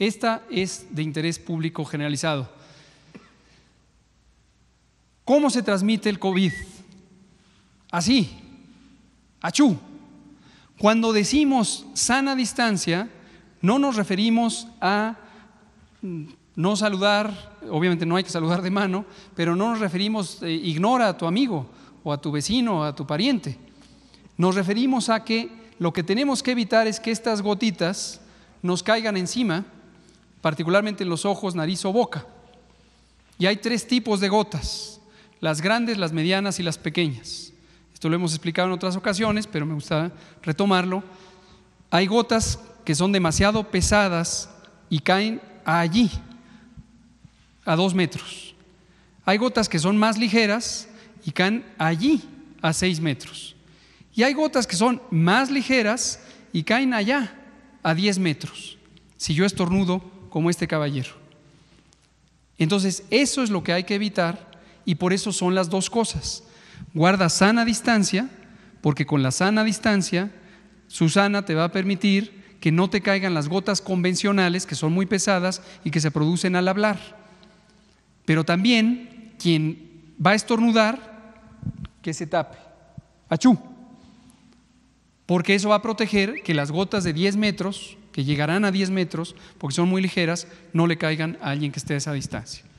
Esta es de interés público generalizado. ¿Cómo se transmite el COVID? Así, achú. Cuando decimos sana distancia, no nos referimos a no saludar, obviamente no hay que saludar de mano, pero no nos referimos, eh, ignora a tu amigo o a tu vecino o a tu pariente. Nos referimos a que lo que tenemos que evitar es que estas gotitas nos caigan encima particularmente en los ojos, nariz o boca. Y hay tres tipos de gotas, las grandes, las medianas y las pequeñas. Esto lo hemos explicado en otras ocasiones, pero me gusta retomarlo. Hay gotas que son demasiado pesadas y caen allí, a dos metros. Hay gotas que son más ligeras y caen allí, a seis metros. Y hay gotas que son más ligeras y caen allá, a diez metros. Si yo estornudo, como este caballero. Entonces, eso es lo que hay que evitar y por eso son las dos cosas. Guarda sana distancia, porque con la sana distancia, Susana te va a permitir que no te caigan las gotas convencionales, que son muy pesadas y que se producen al hablar. Pero también quien va a estornudar, que se tape. Achú. Porque eso va a proteger que las gotas de 10 metros llegarán a 10 metros, porque son muy ligeras, no le caigan a alguien que esté a esa distancia.